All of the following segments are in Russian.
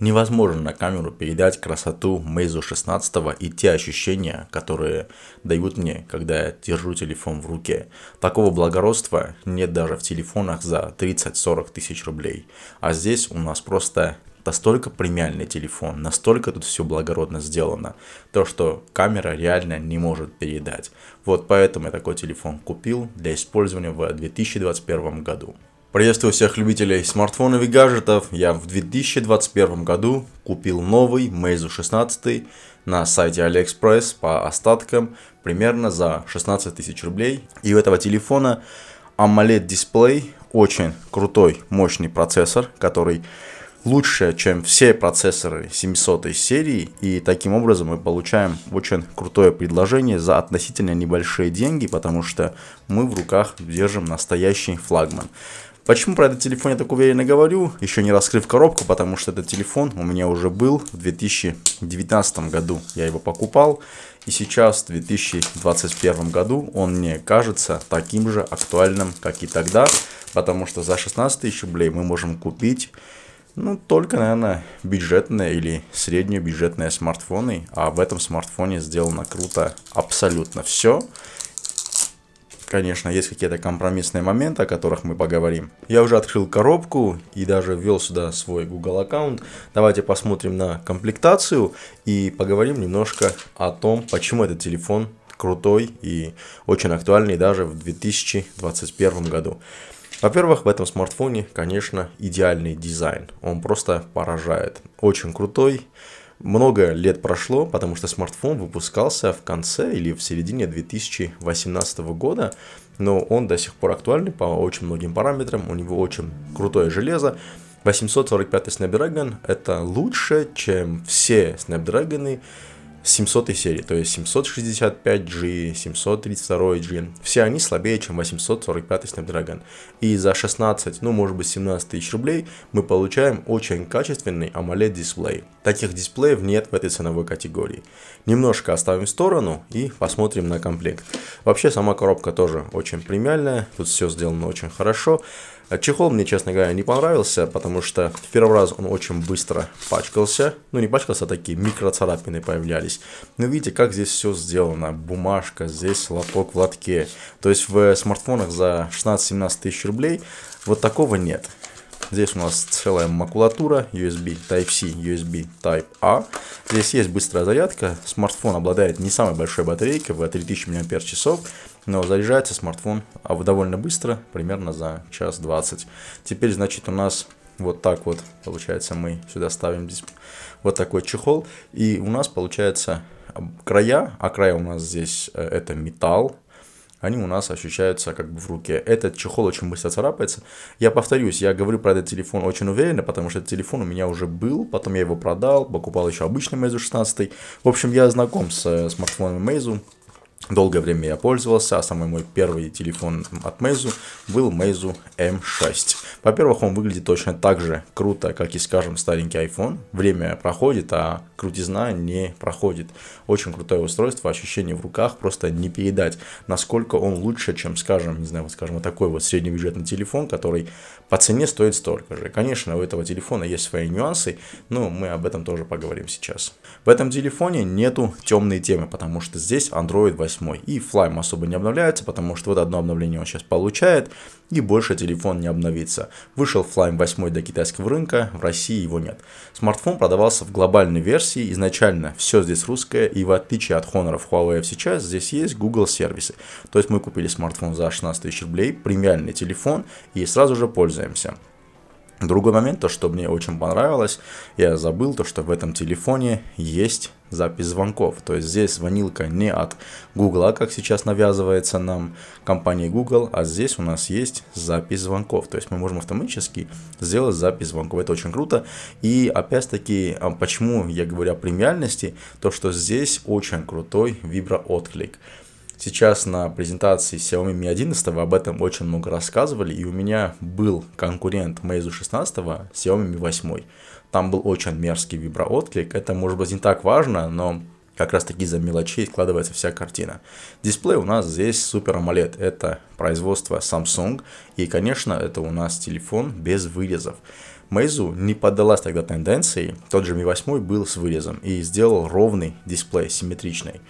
Невозможно на камеру передать красоту Мейзу 16 и те ощущения, которые дают мне, когда я держу телефон в руке. Такого благородства нет даже в телефонах за 30-40 тысяч рублей. А здесь у нас просто настолько премиальный телефон, настолько тут все благородно сделано, то, что камера реально не может передать. Вот поэтому я такой телефон купил для использования в 2021 году. Приветствую всех любителей смартфонов и гаджетов. Я в 2021 году купил новый Meizu 16 на сайте AliExpress по остаткам примерно за 16 тысяч рублей. И у этого телефона AMOLED дисплей, очень крутой мощный процессор, который лучше, чем все процессоры 700 серии, и таким образом мы получаем очень крутое предложение за относительно небольшие деньги, потому что мы в руках держим настоящий флагман. Почему про этот телефон я так уверенно говорю, еще не раскрыв коробку, потому что этот телефон у меня уже был в 2019 году. Я его покупал, и сейчас, в 2021 году, он мне кажется таким же актуальным, как и тогда, потому что за 16 тысяч рублей мы можем купить ну, только, наверное, бюджетные или среднебюджетные смартфоны, а в этом смартфоне сделано круто абсолютно все. Конечно, есть какие-то компромиссные моменты, о которых мы поговорим. Я уже открыл коробку и даже ввел сюда свой Google аккаунт. Давайте посмотрим на комплектацию и поговорим немножко о том, почему этот телефон крутой и очень актуальный даже в 2021 году. Во-первых, в этом смартфоне, конечно, идеальный дизайн. Он просто поражает. Очень крутой, много лет прошло, потому что смартфон выпускался в конце или в середине 2018 года, но он до сих пор актуальный по очень многим параметрам, у него очень крутое железо. 845 Snapdragon это лучше, чем все Snapdragon 700 серии, то есть 765G, 732G, все они слабее, чем 845 Snapdragon. И за 16, ну может быть 17 тысяч рублей мы получаем очень качественный AMOLED дисплей. Таких дисплеев нет в этой ценовой категории. Немножко оставим в сторону и посмотрим на комплект. Вообще сама коробка тоже очень премиальная, тут все сделано очень хорошо. А чехол мне, честно говоря, не понравился, потому что в первый раз он очень быстро пачкался. Ну не пачкался, а такие микроцарапины появлялись здесь. Но ну, видите, как здесь все сделано. Бумажка, здесь лоток в лотке. То есть в смартфонах за 16-17 тысяч рублей вот такого нет. Здесь у нас целая макулатура USB Type-C, USB Type-A. Здесь есть быстрая зарядка. Смартфон обладает не самой большой батарейкой, в 3000 мАч, но заряжается смартфон а, довольно быстро, примерно за час двадцать. Теперь, значит, у нас вот так вот, получается, мы сюда ставим здесь вот такой чехол. И у нас, получается, края, а края у нас здесь э, это металл, они у нас ощущаются как бы в руке. Этот чехол очень быстро царапается. Я повторюсь, я говорю про этот телефон очень уверенно, потому что этот телефон у меня уже был, потом я его продал, покупал еще обычный Meizu 16. В общем, я знаком с э, смартфоном Meizu, Долгое время я пользовался, а самый мой первый телефон от Meizu был Meizu M6. Во-первых, он выглядит точно так же круто, как и, скажем, старенький iPhone. Время проходит, а крутизна не проходит. Очень крутое устройство, ощущение в руках просто не передать, насколько он лучше, чем, скажем, не знаю, вот, скажем, вот такой вот среднебюджетный телефон, который по цене стоит столько же. Конечно, у этого телефона есть свои нюансы, но мы об этом тоже поговорим сейчас. В этом телефоне нету темной темы, потому что здесь Android 8 8. И Flyme особо не обновляется, потому что вот одно обновление он сейчас получает, и больше телефон не обновится. Вышел Flyme 8 до китайского рынка, в России его нет. Смартфон продавался в глобальной версии, изначально все здесь русское, и в отличие от Honor в Huawei сейчас, здесь есть Google сервисы. То есть мы купили смартфон за 16 тысяч рублей, премиальный телефон, и сразу же пользуемся. Другой момент, то что мне очень понравилось, я забыл то, что в этом телефоне есть запись звонков. То есть здесь звонилка не от Google, как сейчас навязывается нам компании Google, а здесь у нас есть запись звонков. То есть мы можем автоматически сделать запись звонков. Это очень круто. И опять-таки, а почему я говорю о премиальности, то что здесь очень крутой виброотклик. отклик Сейчас на презентации Xiaomi Mi 11 об этом очень много рассказывали, и у меня был конкурент Meizu 16, Xiaomi Mi 8. Там был очень мерзкий виброотклик, это может быть не так важно, но как раз таки за мелочей складывается вся картина. Дисплей у нас здесь Super AMOLED, это производство Samsung, и, конечно, это у нас телефон без вырезов. Meizu не поддалась тогда тенденции, тот же Mi 8 был с вырезом и сделал ровный дисплей, симметричный.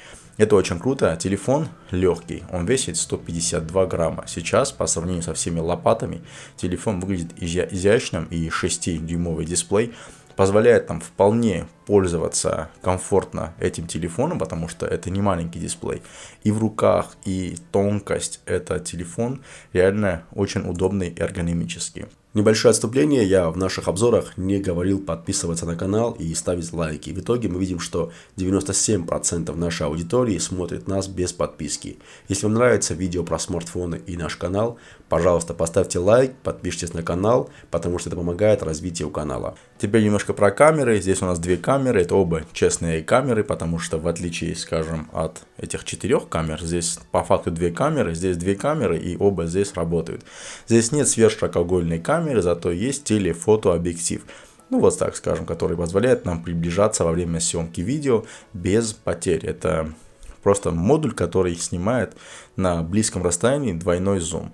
Это очень круто. Телефон легкий, он весит 152 грамма. Сейчас, по сравнению со всеми лопатами, телефон выглядит изящным и 6-дюймовый дисплей позволяет там вполне пользоваться комфортно этим телефоном, потому что это не маленький дисплей. И в руках, и тонкость, это телефон реально очень удобный и эргономический. Небольшое отступление, я в наших обзорах не говорил подписываться на канал и ставить лайки. В итоге мы видим, что 97% нашей аудитории смотрит нас без подписки. Если вам нравится видео про смартфоны и наш канал, пожалуйста, поставьте лайк, подпишитесь на канал, потому что это помогает развитию канала. Теперь немножко про камеры. Здесь у нас две камеры, это оба честные камеры, потому что в отличие, скажем, от этих четырех камер, здесь по факту две камеры, здесь две камеры и оба здесь работают. Здесь нет сверхширокоугольной камеры, камеры, зато есть телефотообъектив. Ну вот так скажем, который позволяет нам приближаться во время съемки видео без потерь. Это просто модуль, который снимает на близком расстоянии двойной зум.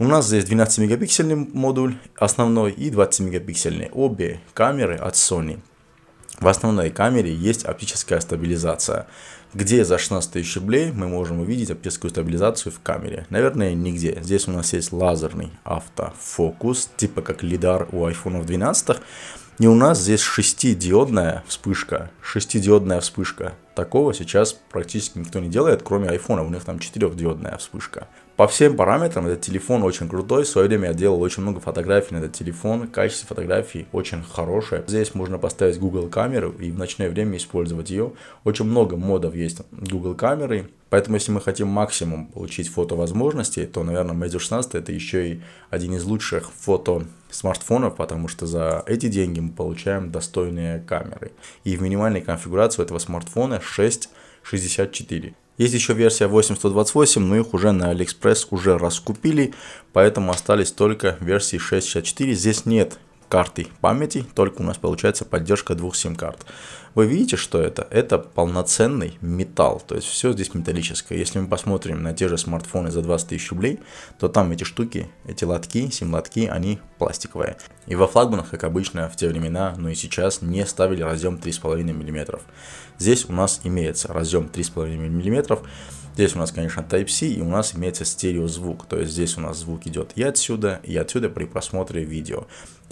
У нас здесь 12-мегапиксельный модуль основной и 20-мегапиксельный. Обе камеры от Sony. В основной камере есть оптическая стабилизация. Где за 16 тысяч рублей мы можем увидеть оптическую стабилизацию в камере? Наверное, нигде. Здесь у нас есть лазерный автофокус, типа как лидар у iPhone 12. И у нас здесь диодная вспышка. диодная вспышка. Такого сейчас практически никто не делает, кроме iPhone. У них там четырехдиодная вспышка. По всем параметрам этот телефон очень крутой. В свое время я делал очень много фотографий на этот телефон. Качество фотографий очень хорошее. Здесь можно поставить Google камеру и в ночное время использовать ее. Очень много модов есть Google камеры. Поэтому, если мы хотим максимум получить фото возможностей, то, наверное, Mate 16 это еще и один из лучших фото смартфонов, потому что за эти деньги мы получаем достойные камеры. И в минимальной конфигурации этого смартфона 6 64. Есть еще версия 8128, но их уже на Алиэкспресс уже раскупили, поэтому остались только версии 664. Здесь нет карты памяти, только у нас получается поддержка двух сим-карт. Вы видите, что это? Это полноценный металл, то есть все здесь металлическое. Если мы посмотрим на те же смартфоны за 20 тысяч рублей, то там эти штуки, эти лотки, сим-лотки, они пластиковые. И во флагманах, как обычно, в те времена, но и сейчас, не ставили разъем 3,5 мм. Здесь у нас имеется разъем 3,5 мм, Здесь у нас, конечно, Type-C, и у нас имеется стереозвук, то есть здесь у нас звук идет и отсюда, и отсюда при просмотре видео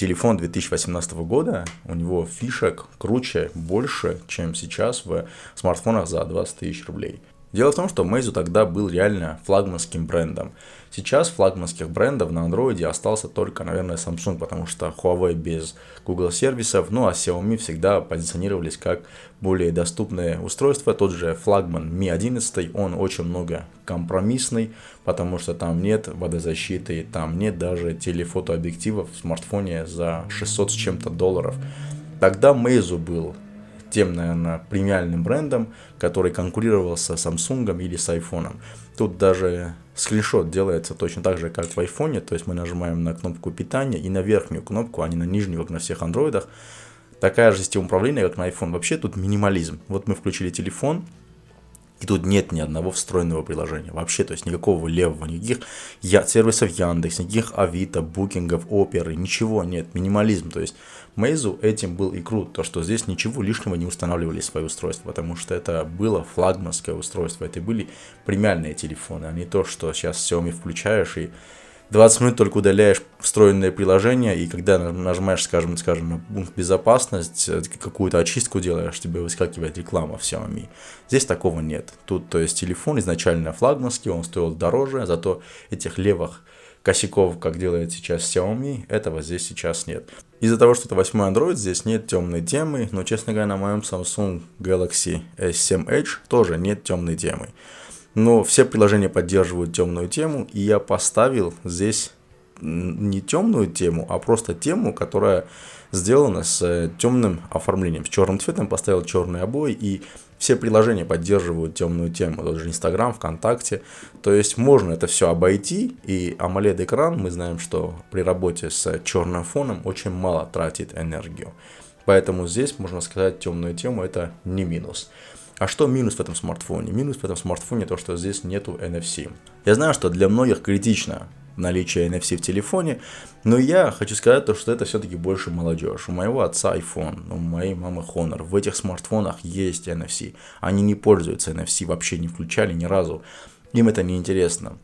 телефон 2018 года, у него фишек круче, больше, чем сейчас в смартфонах за 20 тысяч рублей. Дело в том, что Meizu тогда был реально флагманским брендом. Сейчас флагманских брендов на Android остался только, наверное, Samsung, потому что Huawei без Google сервисов, ну а Xiaomi всегда позиционировались как более доступные устройства. Тот же флагман Mi 11, он очень много компромиссный, потому что там нет водозащиты, там нет даже телефотообъектива в смартфоне за 600 с чем-то долларов. Тогда Meizu был тем, наверное, премиальным брендом, который конкурировал со Samsung или с iPhone. Тут даже скриншот делается точно так же, как в iPhone, то есть мы нажимаем на кнопку питания и на верхнюю кнопку, а не на нижнюю, как на всех андроидах. Такая же система управления, как на iPhone. Вообще тут минимализм. Вот мы включили телефон, и тут нет ни одного встроенного приложения. Вообще, то есть никакого левого, никаких я, сервисов Яндекс, никаких Авито, букингов, оперы, ничего нет, минимализм. То есть Мейзу этим был и крут, то что здесь ничего лишнего не устанавливали в свое устройство, потому что это было флагманское устройство, это были премиальные телефоны, а не то, что сейчас Xiaomi включаешь и 20 минут только удаляешь встроенное приложение, и когда нажимаешь, скажем, скажем, на пункт безопасность, э, какую-то очистку делаешь, тебе выскакивает реклама в Xiaomi. Здесь такого нет. Тут, то есть, телефон изначально флагманский, он стоил дороже, зато этих левых косяков, как делает сейчас Xiaomi, этого здесь сейчас нет. Из-за того, что это 8 Android, здесь нет темной темы, но, честно говоря, на моем Samsung Galaxy S7 Edge тоже нет темной темы. Но все приложения поддерживают темную тему, и я поставил здесь не темную тему, а просто тему, которая сделана с э, темным оформлением, с черным цветом, поставил черные обои, и все приложения поддерживают темную тему, тот же Инстаграм, ВКонтакте. То есть можно это все обойти, и AMOLED-экран, мы знаем, что при работе с черным фоном очень мало тратит энергию. Поэтому здесь, можно сказать, темную тему это не минус. А что минус в этом смартфоне? Минус в этом смартфоне то, что здесь нету NFC. Я знаю, что для многих критично наличие NFC в телефоне, но я хочу сказать то, что это все-таки больше молодежь. У моего отца iPhone, у моей мамы Honor. В этих смартфонах есть NFC. Они не пользуются NFC, вообще не включали ни разу. Им это не интересно.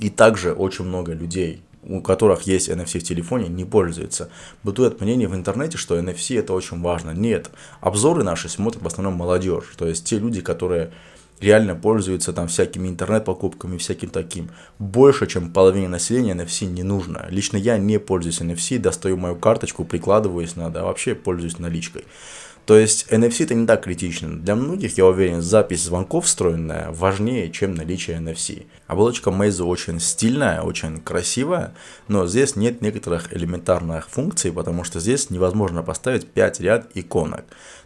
И также очень много людей у которых есть NFC в телефоне, не пользуются. Бытует мнение в интернете, что NFC это очень важно. Нет, обзоры наши смотрят в основном молодежь, то есть те люди, которые реально пользуются там всякими интернет-покупками, всяким таким. Больше, чем половине населения NFC не нужно. Лично я не пользуюсь NFC, достаю мою карточку, прикладываюсь надо, а вообще пользуюсь наличкой. То есть NFC это не так критично. Для многих, я уверен, запись звонков встроенная важнее, чем наличие NFC. Оболочка Meizu очень стильная, очень красивая, но здесь нет некоторых элементарных функций, потому что здесь невозможно поставить 5 ряд иконок.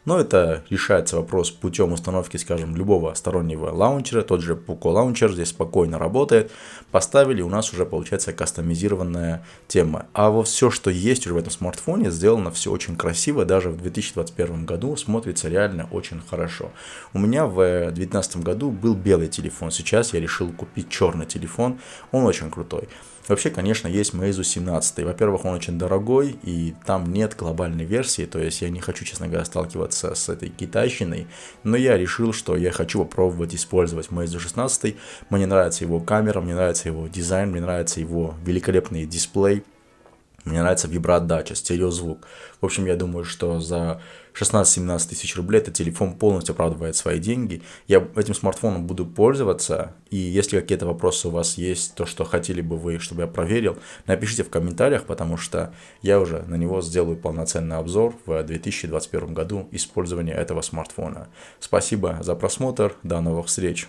Но это решается вопрос путем установки, скажем, любого стороннего лаунчера. Тот же Puko Launcher здесь спокойно работает. Поставили, у нас уже получается кастомизированная тема. А вот все, что есть уже в этом смартфоне, сделано все очень красиво. Даже в 2021 году смотрится реально очень хорошо. У меня в 2019 году был белый телефон. Сейчас я решил купить черный телефон. Он очень крутой. Вообще, конечно, есть Meizu 17. Во-первых, он очень дорогой, и там нет глобальной версии, то есть я не хочу, честно говоря, сталкиваться разбираться с этой китайщиной, но я решил, что я хочу попробовать использовать Meizu 16, мне нравится его камера, мне нравится его дизайн, мне нравится его великолепный дисплей, мне нравится виброотдача, стереозвук. В общем, я думаю, что за 16-17 тысяч рублей этот телефон полностью оправдывает свои деньги. Я этим смартфоном буду пользоваться. И если какие-то вопросы у вас есть, то, что хотели бы вы, чтобы я проверил, напишите в комментариях, потому что я уже на него сделаю полноценный обзор в 2021 году использования этого смартфона. Спасибо за просмотр. До новых встреч.